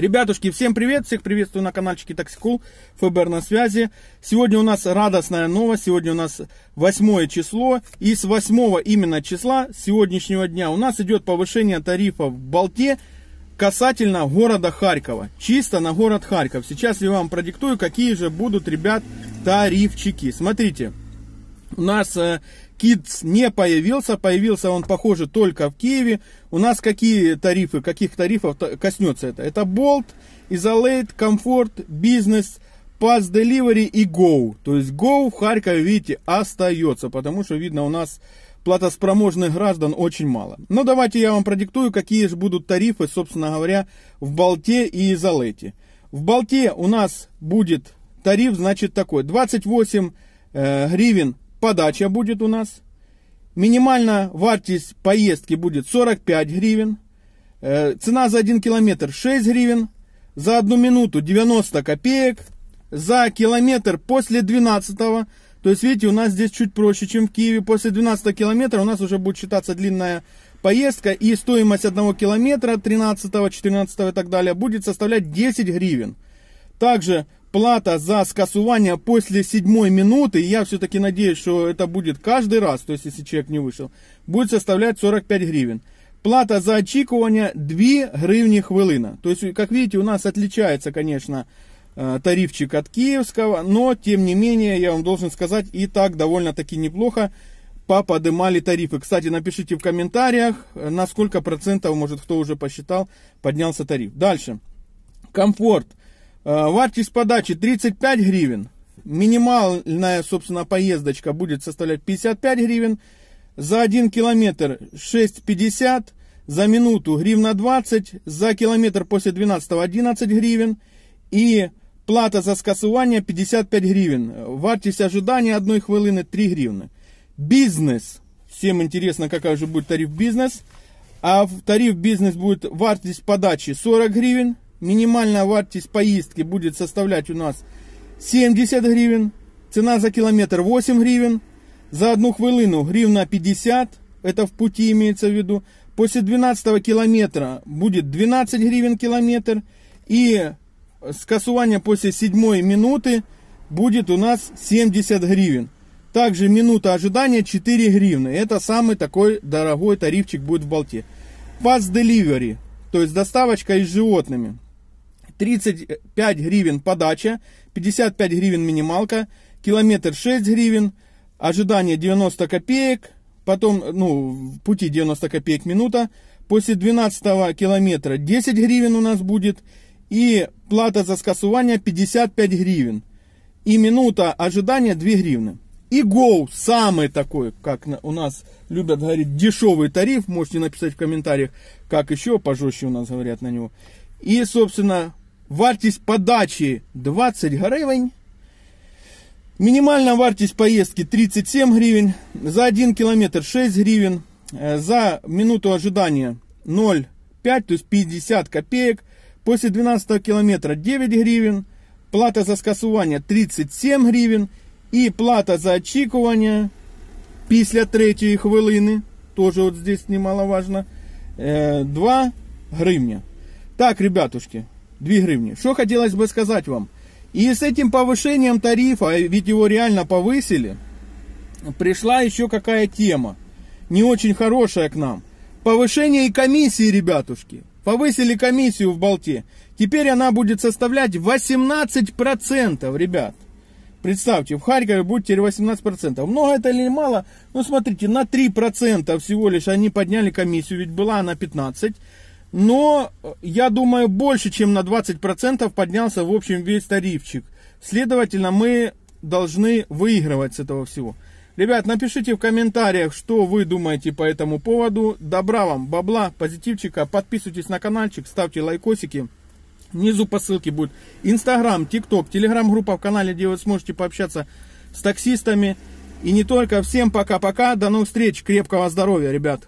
Ребятушки, всем привет! Всех приветствую на каналчике Таксикул ФБР на связи. Сегодня у нас радостная новость, сегодня у нас 8 число. И с 8 именно числа сегодняшнего дня у нас идет повышение тарифов в Болте, касательно города Харькова. Чисто на город Харьков. Сейчас я вам продиктую, какие же будут, ребят, тарифчики. Смотрите, у нас Kids э, не появился, появился он, похоже, только в Киеве. У нас какие тарифы, каких тарифов коснется это? Это Bolt, Isolate, Comfort, Business, Pass Delivery и Go. То есть Go в Харькове, видите, остается, потому что, видно, у нас платоспроможных граждан очень мало. Но давайте я вам продиктую, какие же будут тарифы, собственно говоря, в Болте и Изолете. В Болте у нас будет тариф, значит, такой. 28 э, гривен подача будет у нас. Минимальная вартность поездки будет 45 гривен. Э, цена за 1 километр 6 гривен. За 1 минуту 90 копеек. За километр после 12 -го. То есть, видите, у нас здесь чуть проще, чем в Киеве. После 12 километра у нас уже будет считаться длинная поездка. И стоимость 1 километра 13, 14 и так далее будет составлять 10 гривен. Также плата за скасование после седьмой минуты, и я все-таки надеюсь, что это будет каждый раз, то есть если человек не вышел, будет составлять 45 гривен. Плата за очікування 2 гривні хвилина. То есть, как видите, у нас отличается, конечно, тарифчик от киевского, но, тем не менее, я вам должен сказать, и так довольно-таки неплохо поподымали тарифы. Кстати, напишите в комментариях, на сколько процентов, может, кто уже посчитал, поднялся тариф. Дальше. Комфорт. Э, Вартість подачи 35 гривен. Минимальная, собственно, поездочка будет составлять 55 гривен. За 1 километр 6,50. За минуту гривна 20. За километр после 12 11 гривен. И плата за скасування 55 гривен. Вартість ожидания 1 хвилини 3 гривны. Бизнес. Всем интересно, какая же будет тариф бизнес. А в тариф бизнес будет вартость подачи 40 гривен минимальная вартость поездки будет составлять у нас 70 гривен, цена за километр 8 гривен, за одну хвилину гривна 50, это в пути имеется в виду. После 12 километра будет 12 гривен километр и скасование после 7 минуты будет у нас 70 гривен. Также минута ожидания 4 гривны. Это самый такой дорогой тарифчик будет в Болте. Пас Delivery, то есть доставочка и с животными. 35 гривен подача, 55 гривен минималка, километр 6 гривен, ожидание 90 копеек, потом, ну, в пути 90 копеек минута, после 12 километра 10 гривен у нас будет, и плата за скасование 55 гривен, и минута ожидания 2 гривны. И Go, самый такой, как у нас любят говорить, дешевый тариф, можете написать в комментариях, как еще пожестче у нас говорят на него. И, собственно, Вартість подачі 20 гривень. Минимальная вартість поездки 37 гривен. За 1 километр 6 гривен. За минуту ожидания 0,5, то есть 50 копеек. После 12 километра 9 гривен. Плата за скасування 37 гривен. И плата за очікування після 3 хвилини. Тоже вот здесь немаловажно. 2 э, гривня. Так, ребятушки. 2 гривни. Что хотелось бы сказать вам. И с этим повышением тарифа, а ведь его реально повысили, пришла еще какая тема, не очень хорошая к нам. Повышение и комиссии, ребятушки. Повысили комиссию в Балте. Теперь она будет составлять 18%, ребят. Представьте, в Харькове будет теперь 18%. Много ну, это или мало? Ну, смотрите, на 3% всего лишь они подняли комиссию, ведь была она 15%. Но, э, я думаю, больше чем на 20% поднялся в общем весь тарифчик. Следовательно, мы должны выигрывать с этого всего. Ребят, напишите в комментариях, что вы думаете по этому поводу. Добра вам, бабла, позитивчика. Подписывайтесь на каналчик, ставьте лайкосики. Внизу по ссылке будет Инстаграм, ТикТок, Телеграм-группа в канале, где вы сможете пообщаться с таксистами. И не только. Всем пока-пока. До новых встреч. Крепкого здоровья, ребят.